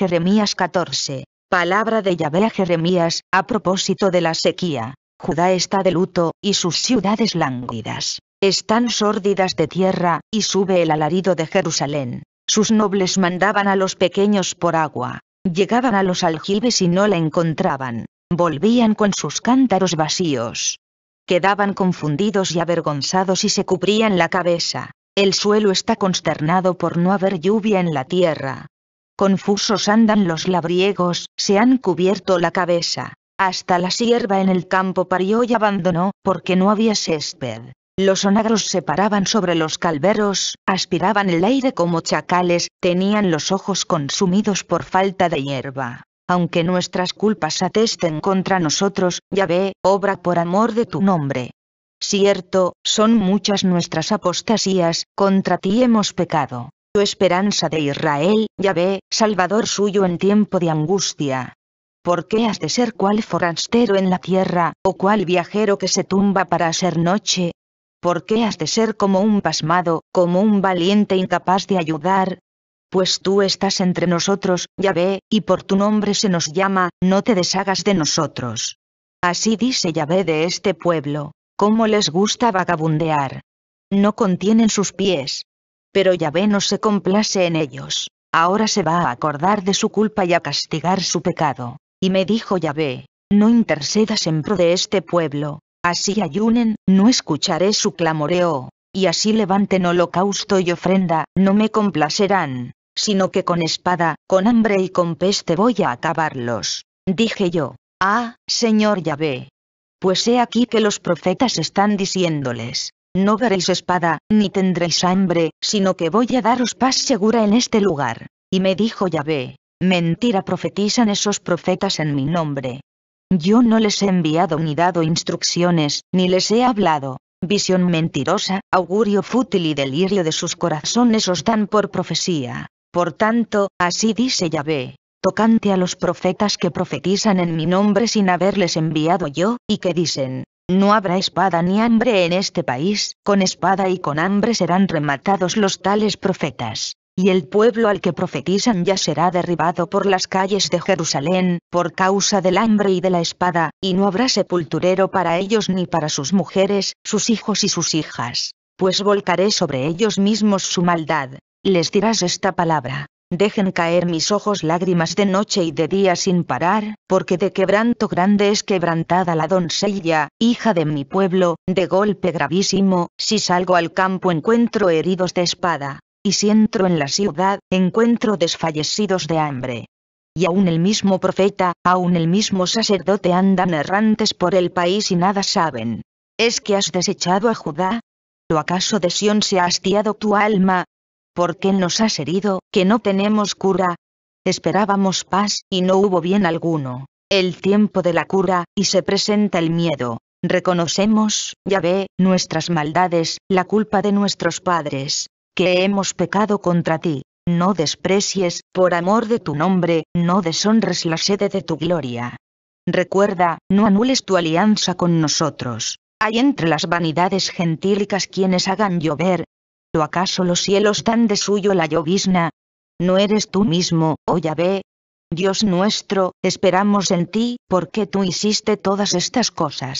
Jeremías 14. Palabra de Yahvé a Jeremías, a propósito de la sequía. Judá está de luto, y sus ciudades lánguidas. Están sórdidas de tierra, y sube el alarido de Jerusalén. Sus nobles mandaban a los pequeños por agua. Llegaban a los aljibes y no la encontraban. Volvían con sus cántaros vacíos. Quedaban confundidos y avergonzados y se cubrían la cabeza. El suelo está consternado por no haber lluvia en la tierra. Confusos andan los labriegos, se han cubierto la cabeza. Hasta la sierva en el campo parió y abandonó, porque no había césped. Los onagros se paraban sobre los calveros, aspiraban el aire como chacales, tenían los ojos consumidos por falta de hierba. Aunque nuestras culpas atesten contra nosotros, ya ve, obra por amor de tu nombre. Cierto, son muchas nuestras apostasías, contra ti hemos pecado tu esperanza de Israel, Yahvé, Salvador suyo en tiempo de angustia. ¿Por qué has de ser cual forastero en la tierra, o cual viajero que se tumba para hacer noche? ¿Por qué has de ser como un pasmado, como un valiente incapaz de ayudar? Pues tú estás entre nosotros, Yahvé, y por tu nombre se nos llama, no te deshagas de nosotros. Así dice Yahvé de este pueblo, cómo les gusta vagabundear. No contienen sus pies, pero Yahvé no se complace en ellos. Ahora se va a acordar de su culpa y a castigar su pecado. Y me dijo Yahvé, no intercedas en pro de este pueblo, así ayunen, no escucharé su clamoreo, y así levanten holocausto y ofrenda, no me complacerán, sino que con espada, con hambre y con peste voy a acabarlos. Dije yo, ah, Señor Yahvé. Pues he aquí que los profetas están diciéndoles, no veréis espada, ni tendréis hambre, sino que voy a daros paz segura en este lugar. Y me dijo Yahvé, mentira profetizan esos profetas en mi nombre. Yo no les he enviado ni dado instrucciones, ni les he hablado. Visión mentirosa, augurio fútil y delirio de sus corazones os dan por profecía. Por tanto, así dice Yahvé, tocante a los profetas que profetizan en mi nombre sin haberles enviado yo, y que dicen, no habrá espada ni hambre en este país, con espada y con hambre serán rematados los tales profetas. Y el pueblo al que profetizan ya será derribado por las calles de Jerusalén, por causa del hambre y de la espada, y no habrá sepulturero para ellos ni para sus mujeres, sus hijos y sus hijas. Pues volcaré sobre ellos mismos su maldad. Les dirás esta palabra, dejen caer mis ojos lágrimas de noche y de día sin parar, porque de quebranto grande es quebrantada la doncella, hija de mi pueblo, de golpe gravísimo, si salgo al campo encuentro heridos de espada, y si entro en la ciudad, encuentro desfallecidos de hambre. Y aún el mismo profeta, aún el mismo sacerdote andan errantes por el país y nada saben. ¿Es que has desechado a Judá? ¿O acaso de Sión se ha hastiado tu alma, ¿por qué nos has herido, que no tenemos cura? Esperábamos paz, y no hubo bien alguno. El tiempo de la cura, y se presenta el miedo. Reconocemos, ya ve, nuestras maldades, la culpa de nuestros padres, que hemos pecado contra ti. No desprecies, por amor de tu nombre, no deshonres la sede de tu gloria. Recuerda, no anules tu alianza con nosotros. Hay entre las vanidades gentílicas quienes hagan llover, ¿O acaso los cielos dan de suyo la llovizna? ¿No eres tú mismo, oh Yahvé? Dios nuestro, esperamos en ti, porque tú hiciste todas estas cosas.